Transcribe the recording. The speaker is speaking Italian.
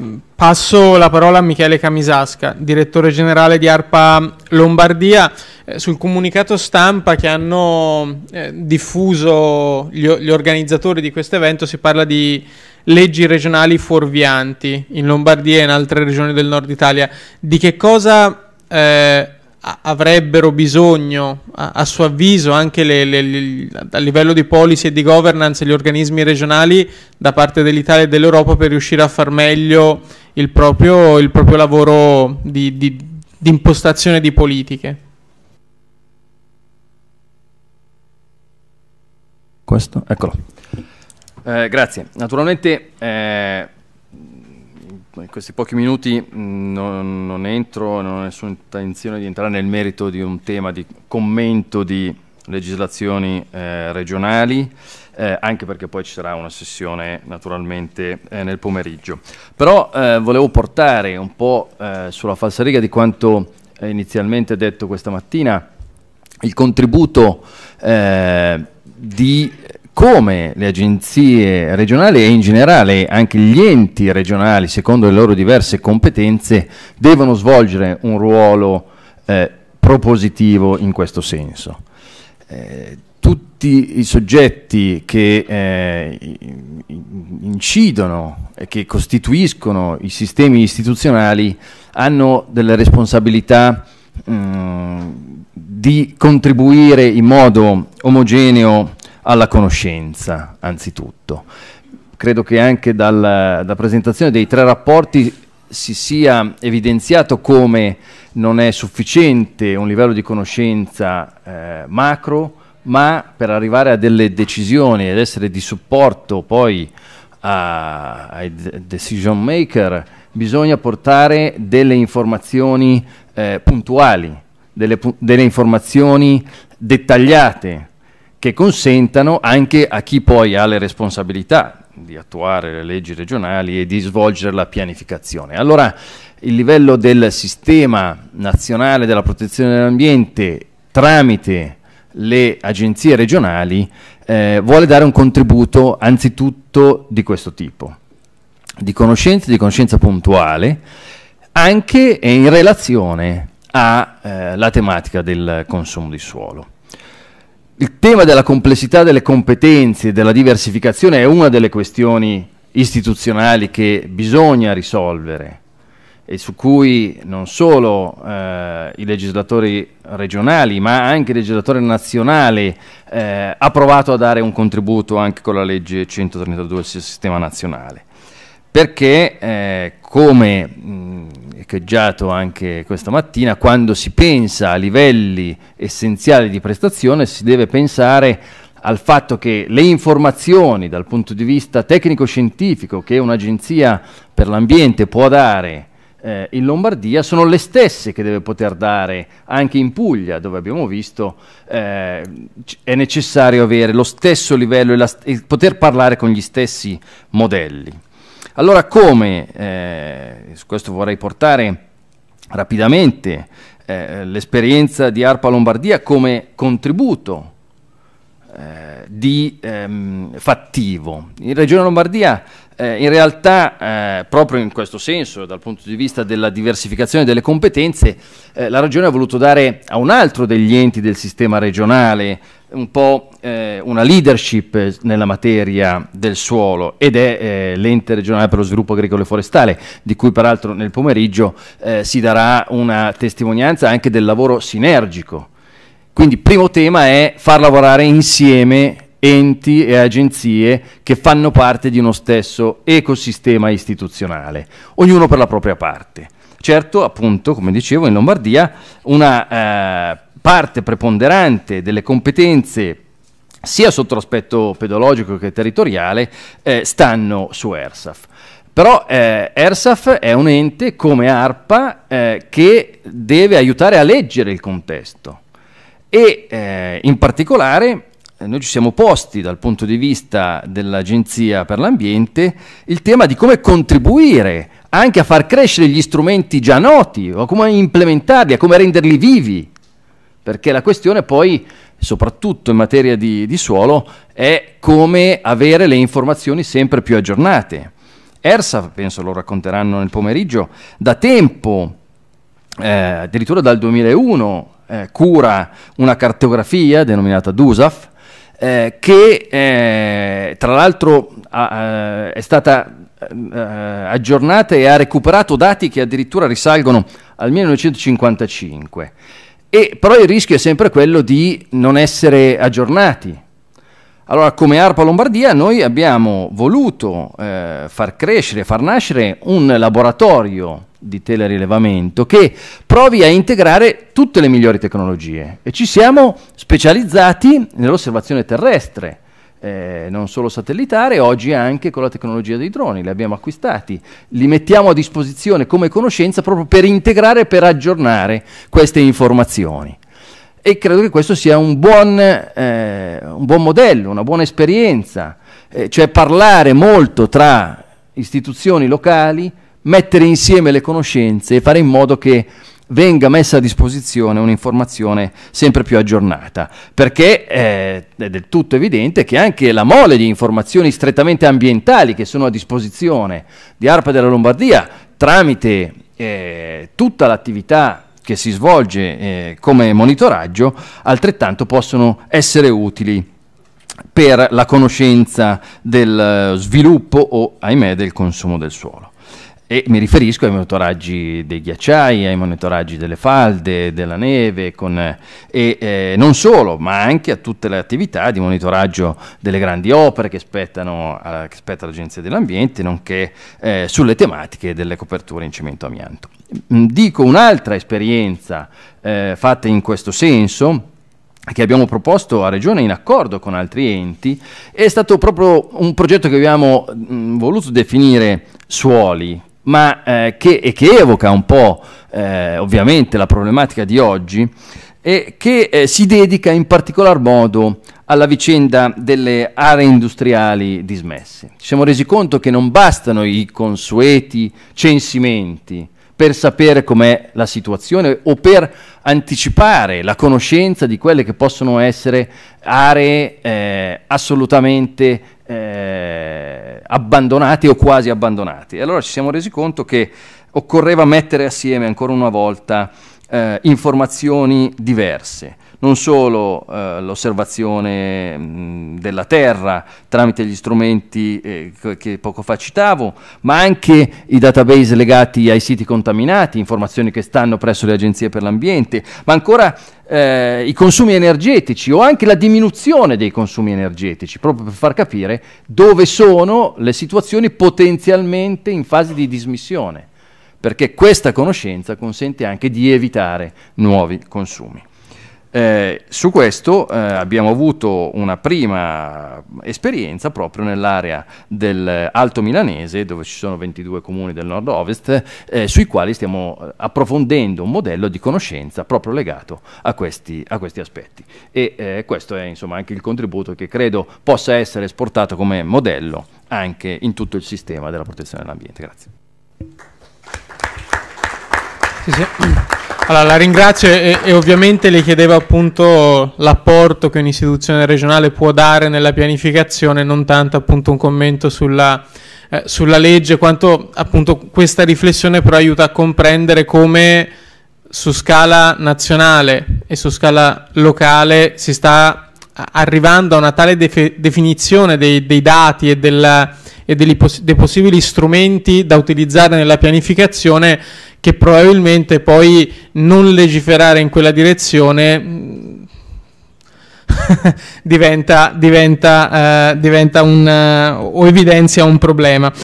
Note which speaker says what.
Speaker 1: Mm. Passo la parola a Michele Camisasca, direttore generale di ARPA Lombardia. Eh, sul comunicato stampa che hanno eh, diffuso gli, gli organizzatori di questo evento si parla di leggi regionali fuorvianti in Lombardia e in altre regioni del nord Italia. Di che cosa eh, avrebbero bisogno, a, a, suo avviso, anche le, le, le, a livello di policy e di governance, gli organismi regionali da parte dell'Italia e dell'Europa per riuscire a far meglio il proprio, il proprio lavoro di, di, di impostazione di politiche?
Speaker 2: Questo, eccolo. Eh, grazie. Naturalmente eh, in questi pochi minuti mm, non, non, entro, non ho nessuna intenzione di entrare nel merito di un tema di commento di legislazioni eh, regionali, eh, anche perché poi ci sarà una sessione naturalmente eh, nel pomeriggio. Però eh, volevo portare un po' eh, sulla falsariga di quanto eh, inizialmente detto questa mattina, il contributo di come le agenzie regionali e in generale anche gli enti regionali, secondo le loro diverse competenze, devono svolgere un ruolo eh, propositivo in questo senso. Eh, tutti i soggetti che eh, incidono e che costituiscono i sistemi istituzionali hanno delle responsabilità mh, mm, di contribuire in modo omogeneo alla conoscenza, anzitutto. Credo che anche dalla, dalla presentazione dei tre rapporti si sia evidenziato come non è sufficiente un livello di conoscenza eh, macro, ma per arrivare a delle decisioni ed essere di supporto poi a, ai decision maker bisogna portare delle informazioni eh, puntuali, delle, delle informazioni dettagliate, che consentano anche a chi poi ha le responsabilità di attuare le leggi regionali e di svolgere la pianificazione. Allora il livello del sistema nazionale della protezione dell'ambiente tramite le agenzie regionali eh, vuole dare un contributo anzitutto di questo tipo, di conoscenza, di conoscenza puntuale, anche in relazione alla eh, tematica del consumo di suolo il tema della complessità delle competenze e della diversificazione è una delle questioni istituzionali che bisogna risolvere e su cui non solo eh, i legislatori regionali ma anche il legislatore nazionale eh, ha provato a dare un contributo anche con la legge 132 del sistema nazionale perché eh, come mh, scheggiato anche questa mattina, quando si pensa a livelli essenziali di prestazione si deve pensare al fatto che le informazioni dal punto di vista tecnico-scientifico che un'agenzia per l'ambiente può dare eh, in Lombardia sono le stesse che deve poter dare anche in Puglia, dove abbiamo visto eh, è necessario avere lo stesso livello e, e poter parlare con gli stessi modelli. Allora come, eh, su questo vorrei portare rapidamente eh, l'esperienza di ARPA Lombardia come contributo eh, di ehm, fattivo. In Regione Lombardia eh, in realtà, eh, proprio in questo senso, dal punto di vista della diversificazione delle competenze, eh, la Regione ha voluto dare a un altro degli enti del sistema regionale un po' eh, una leadership nella materia del suolo ed è eh, l'ente regionale per lo sviluppo agricolo e forestale, di cui peraltro nel pomeriggio eh, si darà una testimonianza anche del lavoro sinergico. Quindi primo tema è far lavorare insieme enti e agenzie che fanno parte di uno stesso ecosistema istituzionale, ognuno per la propria parte. Certo, appunto, come dicevo, in Lombardia una eh, parte preponderante delle competenze sia sotto l'aspetto pedologico che territoriale eh, stanno su ERSAF. Però eh, ERSAF è un ente come ARPA eh, che deve aiutare a leggere il contesto e eh, in particolare eh, noi ci siamo posti dal punto di vista dell'Agenzia per l'Ambiente il tema di come contribuire anche a far crescere gli strumenti già noti, o come implementarli, a come renderli vivi, perché la questione poi, soprattutto in materia di, di suolo, è come avere le informazioni sempre più aggiornate. ERSA, penso lo racconteranno nel pomeriggio, da tempo, eh, addirittura dal 2001, eh, cura una cartografia denominata DUSAF, eh, che eh, tra l'altro ha, eh, è stata eh, aggiornata e ha recuperato dati che addirittura risalgono al 1955. E, però il rischio è sempre quello di non essere aggiornati. Allora, come ARPA Lombardia, noi abbiamo voluto eh, far crescere, far nascere un laboratorio di telerilevamento che provi a integrare tutte le migliori tecnologie e ci siamo specializzati nell'osservazione terrestre. Eh, non solo satellitare, oggi anche con la tecnologia dei droni, li abbiamo acquistati, li mettiamo a disposizione come conoscenza proprio per integrare, per aggiornare queste informazioni. E credo che questo sia un buon, eh, un buon modello, una buona esperienza, eh, cioè parlare molto tra istituzioni locali, mettere insieme le conoscenze e fare in modo che venga messa a disposizione un'informazione sempre più aggiornata, perché eh, è del tutto evidente che anche la mole di informazioni strettamente ambientali che sono a disposizione di ARPA della Lombardia tramite eh, tutta l'attività che si svolge eh, come monitoraggio, altrettanto possono essere utili per la conoscenza del eh, sviluppo o, ahimè, del consumo del suolo. E mi riferisco ai monitoraggi dei ghiacciai, ai monitoraggi delle falde, della neve, con, e eh, non solo, ma anche a tutte le attività di monitoraggio delle grandi opere che, spettano, che spetta l'Agenzia dell'Ambiente, nonché eh, sulle tematiche delle coperture in cemento amianto. Mm, dico un'altra esperienza eh, fatta in questo senso, che abbiamo proposto a Regione in accordo con altri enti, è stato proprio un progetto che abbiamo mh, mm, voluto definire suoli, ma eh, che, e che evoca un po' eh, ovviamente la problematica di oggi, e che eh, si dedica in particolar modo alla vicenda delle aree industriali dismesse. Ci siamo resi conto che non bastano i consueti censimenti per sapere com'è la situazione o per anticipare la conoscenza di quelle che possono essere aree eh, assolutamente eh, abbandonati o quasi abbandonati. E allora ci siamo resi conto che occorreva mettere assieme ancora una volta eh, informazioni diverse non solo eh, l'osservazione mm, della Terra tramite gli strumenti eh, che poco fa citavo, ma anche i database legati ai siti contaminati, informazioni che stanno presso le agenzie per l'ambiente, ma ancora eh, i consumi energetici o anche la diminuzione dei consumi energetici, proprio per far capire dove sono le situazioni potenzialmente in fase di dismissione perché questa conoscenza consente anche di evitare nuovi consumi. Eh, su questo eh, abbiamo avuto una prima esperienza proprio nell'area dell'Alto Milanese, dove ci sono 22 comuni del nord-ovest, eh, sui quali stiamo eh, approfondendo un modello di conoscenza proprio legato a questi, a questi aspetti. E eh, questo è insomma anche il contributo che credo possa essere esportato come modello anche in tutto il sistema della protezione dell'ambiente. Grazie.
Speaker 1: Sì, sì. Allora, la ringrazio e, e, ovviamente le chiedevo appunto l'apporto che un'istituzione regionale può dare nella pianificazione, non tanto appunto un commento sulla, eh, sulla legge, quanto appunto questa riflessione però aiuta a comprendere come su scala nazionale e su scala locale si sta arrivando a una tale definizione dei, dei dati e della e dei, poss- dei possibili strumenti da utilizzare nella pianificazione che probabilmente poi non legiferare in quella direzione mm, diventa, diventa, eh, diventa un, eh, o evidenzia un problema.